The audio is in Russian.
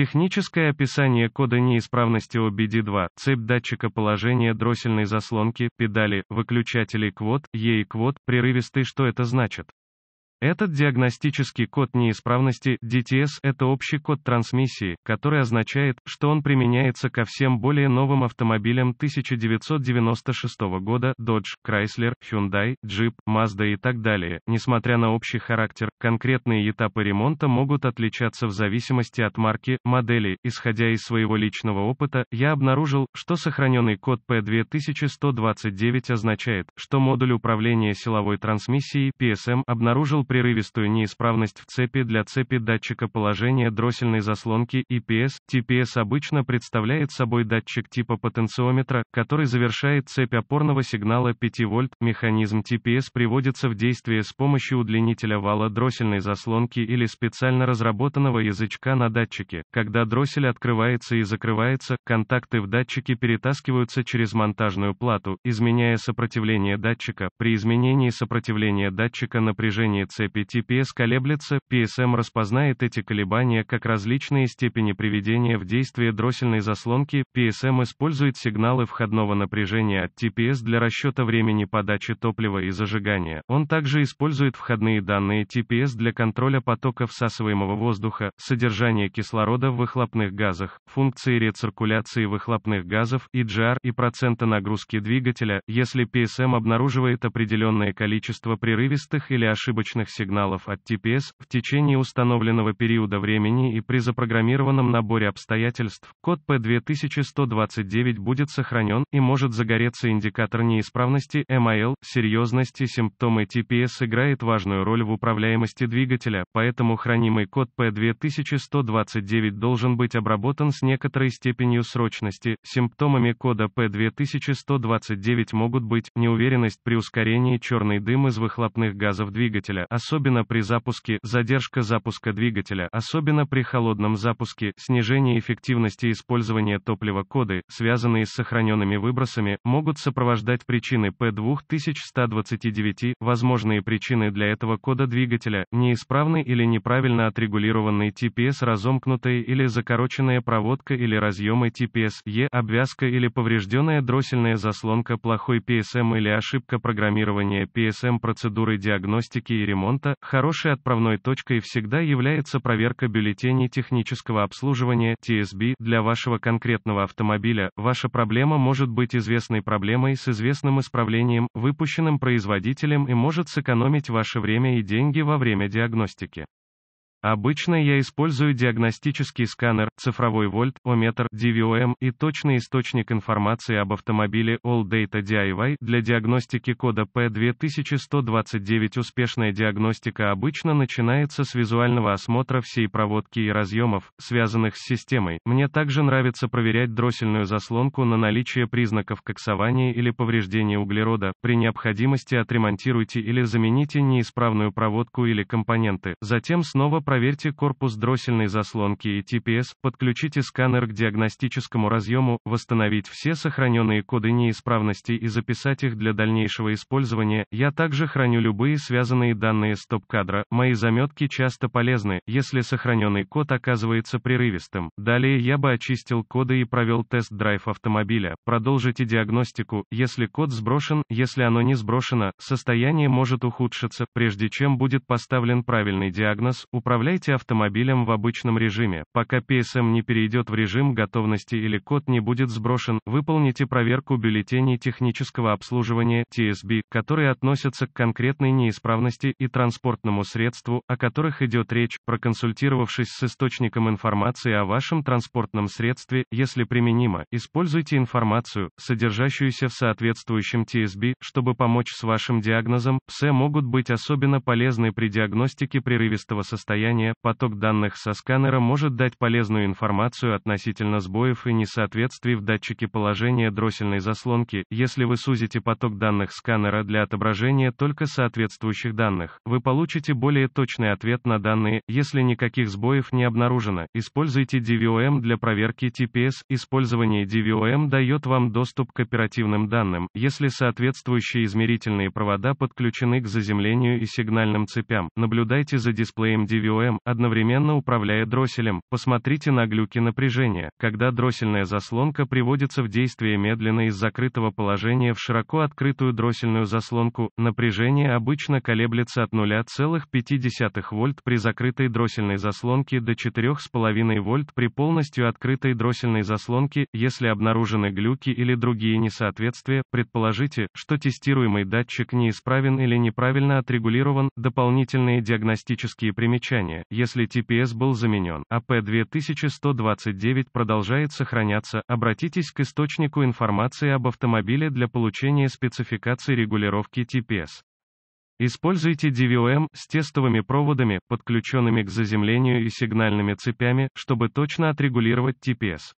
Техническое описание кода неисправности OBD2, цепь датчика положения дроссельной заслонки, педали, выключателей квот, E и квот, прерывистый что это значит? Этот диагностический код неисправности DTS – это общий код трансмиссии, который означает, что он применяется ко всем более новым автомобилям 1996 года Dodge, Chrysler, Hyundai, Jeep, Mazda и так далее. Несмотря на общий характер, конкретные этапы ремонта могут отличаться в зависимости от марки, модели. Исходя из своего личного опыта, я обнаружил, что сохраненный код P2129 означает, что модуль управления силовой трансмиссией PSM обнаружил прерывистую неисправность в цепи для цепи датчика положения дроссельной заслонки EPS. TPS обычно представляет собой датчик типа потенциометра, который завершает цепь опорного сигнала 5 вольт. Механизм TPS приводится в действие с помощью удлинителя вала дроссельной заслонки или специально разработанного язычка на датчике. Когда дроссель открывается и закрывается, контакты в датчике перетаскиваются через монтажную плату, изменяя сопротивление датчика. При изменении сопротивления датчика напряжение цепи цепи колеблется, PSM распознает эти колебания как различные степени приведения в действие дроссельной заслонки, PSM использует сигналы входного напряжения от TPS для расчета времени подачи топлива и зажигания. Он также использует входные данные TPS для контроля потока всасываемого воздуха, содержания кислорода в выхлопных газах, функции рециркуляции выхлопных газов, EGR и процента нагрузки двигателя, если PSM обнаруживает определенное количество прерывистых или ошибочных сигналов от TPS, в течение установленного периода времени и при запрограммированном наборе обстоятельств, код P2129 будет сохранен, и может загореться индикатор неисправности, MIL, серьезности симптомы TPS играет важную роль в управляемости двигателя, поэтому хранимый код P2129 должен быть обработан с некоторой степенью срочности. Симптомами кода P2129 могут быть неуверенность при ускорении черный дым из выхлопных газов двигателя, особенно при запуске, задержка запуска двигателя, особенно при холодном запуске, снижение эффективности использования топлива коды, связанные с сохраненными выбросами, могут сопровождать причины P2129, возможные причины для этого кода двигателя, неисправный или неправильно отрегулированный TPS разомкнутая или закороченная проводка или разъемы TPS-E, обвязка или поврежденная дроссельная заслонка, плохой PSM или ошибка программирования PSM процедуры диагностики и ремонта ремонта, хорошей отправной точкой всегда является проверка бюллетеней технического обслуживания TSB для вашего конкретного автомобиля. Ваша проблема может быть известной проблемой с известным исправлением, выпущенным производителем и может сэкономить ваше время и деньги во время диагностики. Обычно я использую диагностический сканер, цифровой вольт, ометр, DVOM и точный источник информации об автомобиле All Data DIY для диагностики кода P2129. Успешная диагностика обычно начинается с визуального осмотра всей проводки и разъемов, связанных с системой. Мне также нравится проверять дроссельную заслонку на наличие признаков коксования или повреждения углерода. При необходимости отремонтируйте или замените неисправную проводку или компоненты. Затем снова проверьте корпус дроссельной заслонки и TPS, подключите сканер к диагностическому разъему, восстановить все сохраненные коды неисправности и записать их для дальнейшего использования. Я также храню любые связанные данные стоп кадра мои заметки часто полезны, если сохраненный код оказывается прерывистым. Далее я бы очистил коды и провел тест-драйв автомобиля. Продолжите диагностику, если код сброшен, если оно не сброшено, состояние может ухудшиться, прежде чем будет поставлен правильный диагноз, управление Управляйте автомобилем в обычном режиме, пока PSM не перейдет в режим готовности или код не будет сброшен. Выполните проверку бюллетеней технического обслуживания TSB, которые относятся к конкретной неисправности и транспортному средству, о которых идет речь, проконсультировавшись с источником информации о вашем транспортном средстве, если применимо, используйте информацию, содержащуюся в соответствующем TSB, чтобы помочь с вашим диагнозом. ПСЭ могут быть особенно полезны при диагностике прерывистого состояния состояние, поток данных со сканера может дать полезную информацию относительно сбоев и несоответствий в датчике положения дроссельной заслонки, если вы сузите поток данных сканера для отображения только соответствующих данных. Вы получите более точный ответ на данные, если никаких сбоев не обнаружено. Используйте DVOM для проверки TPS. Использование DVOM дает вам доступ к оперативным данным, если соответствующие измерительные провода подключены к заземлению и сигнальным цепям. Наблюдайте за дисплеем DVOM КОМ одновременно управляя дросселем. Посмотрите на глюки напряжения, когда дроссельная заслонка приводится в действие медленно из закрытого положения в широко открытую дроссельную заслонку, напряжение обычно колеблется от 0,5 вольт при закрытой дроссельной заслонке до 4,5 вольт при полностью открытой дроссельной заслонке, если обнаружены глюки или другие несоответствия, предположите, что тестируемый датчик неисправен или неправильно отрегулирован, дополнительные диагностические примечания значение, если TPS был заменен, а P2129 продолжает сохраняться, обратитесь к источнику информации об автомобиле для получения спецификации регулировки TPS. Используйте DVOM эм с тестовыми проводами, подключенными к заземлению и сигнальными цепями, чтобы точно отрегулировать TPS.